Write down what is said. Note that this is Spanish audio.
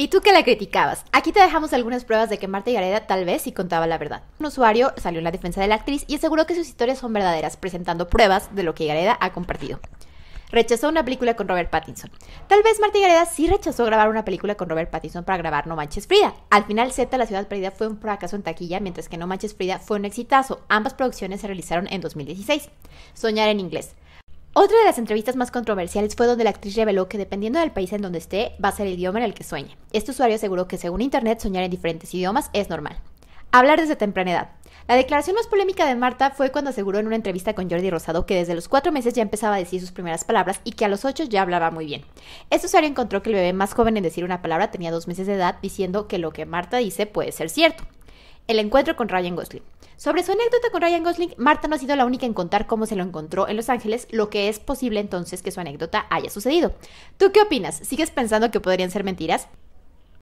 ¿Y tú que la criticabas? Aquí te dejamos algunas pruebas de que Marta Gareda tal vez sí contaba la verdad. Un usuario salió en la defensa de la actriz y aseguró que sus historias son verdaderas, presentando pruebas de lo que Gareda ha compartido rechazó una película con Robert Pattinson. Tal vez Marta Gareda sí rechazó grabar una película con Robert Pattinson para grabar No Manches Frida. Al final, Z, La Ciudad Perdida fue un fracaso en taquilla, mientras que No Manches Frida fue un exitazo. Ambas producciones se realizaron en 2016. Soñar en inglés. Otra de las entrevistas más controversiales fue donde la actriz reveló que dependiendo del país en donde esté, va a ser el idioma en el que sueñe. Este usuario aseguró que según Internet soñar en diferentes idiomas es normal. Hablar desde temprana edad. La declaración más polémica de Marta fue cuando aseguró en una entrevista con Jordi Rosado que desde los cuatro meses ya empezaba a decir sus primeras palabras y que a los ocho ya hablaba muy bien. Este usuario encontró que el bebé más joven en decir una palabra tenía dos meses de edad, diciendo que lo que Marta dice puede ser cierto el encuentro con Ryan Gosling. Sobre su anécdota con Ryan Gosling, Marta no ha sido la única en contar cómo se lo encontró en Los Ángeles, lo que es posible entonces que su anécdota haya sucedido. ¿Tú qué opinas? ¿Sigues pensando que podrían ser mentiras?